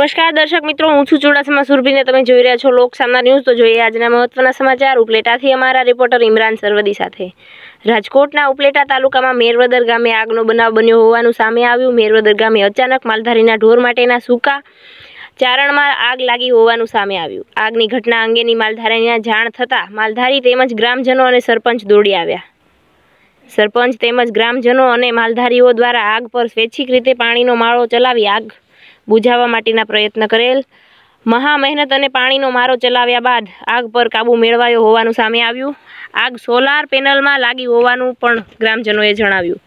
નમસ્કાર દર્શક મિત્રો હું છું ચુડાસમા સુરભીને તમે જોઈ રહ્યા છો લોક સામના ન્યૂઝ તો જોઈએ આજના મહત્વના સમાચાર ઉપલેટાથી અમારા રિપોર્ટર ઇમરાન સરવદી સાથે રાજકોટના ઉપલેટા તાલુકામાં મેરવદર ગામે આગનો બનાવ બન્યો હોવાનું સામે આવ્યું મેરવદર ગામે અચાનક માલધારીના ઢોર માટેના સૂકા ચારણમાં આગ લાગી હોવાનું સામે આવ્યું આગની ઘટના અંગેની માલધારીને જાણ થતાં માલધારી તેમજ ગ્રામજનો અને સરપંચ દોડી આવ્યા સરપંચ તેમજ ગ્રામજનો અને માલધારીઓ દ્વારા આગ પર સ્વૈચ્છિક રીતે પાણીનો માળો ચલાવી આગ બુઝાવવા માટેના પ્રયત્ન કરેલ મહા મહેનત અને પાણીનો મારો ચલાવ્યા બાદ આગ પર કાબુ મેળવાયો હોવાનું સામે આવ્યું આગ સોલાર પેનલમાં લાગી હોવાનું પણ ગ્રામજનોએ જણાવ્યું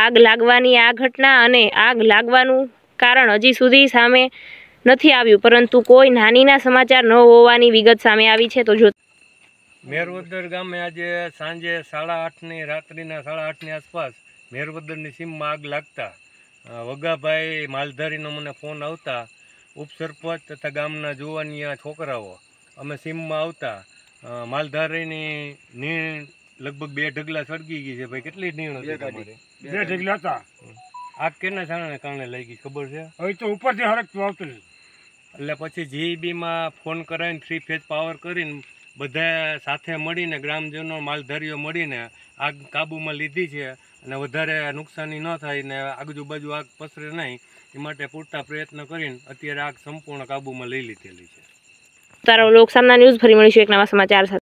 આગ લાગવાની આ ઘટના અને આગ લાગવાનું કારણ હજી સુધી સામે નથી આવ્યું પરંતુ કોઈ નાનીના સમાચાર ન હોવાની વિગત સામે આવી છે તો જો મેરવદર ગામે આજે સાંજે સાડા આઠની રાત્રિના સાડા આઠની આસપાસ મેરવદરની સીમમાં આગ લાગતા વગાભાઈ માલધારીનો મને ફોન આવતા ઉપસરપંચ તથા ગામના જોવાની છોકરાઓ અમે સીમમાં આવતા માલધારીની નીણ લગભગ બે ઢગલા સળગી ગઈ છે ભાઈ કેટલી નીણ બે ઢગલા હતા આગ કેના છાણાને કારણે લઈ ગઈ ખબર છે હવે તો ઉપરથી હરકતું આવતું એટલે પછી જીઈબીમાં ફોન કરાવીને થ્રી ફેજ પાવર કરીને બધા સાથે મળીને ગ્રામજનો માલધારીઓ મળીને આગ કાબૂમાં લીધી છે અને વધારે નુકસાની ન થાય ને આજુબાજુ આગ પસરે નહીં એ માટે પૂરતા પ્રયત્ન કરીને અત્યારે આગ સંપૂર્ણ કાબૂમાં લઈ લીધેલી છે તારો લોક સામના ન્યૂઝ ફરી મળીશું એક નવા સમાચાર સાથે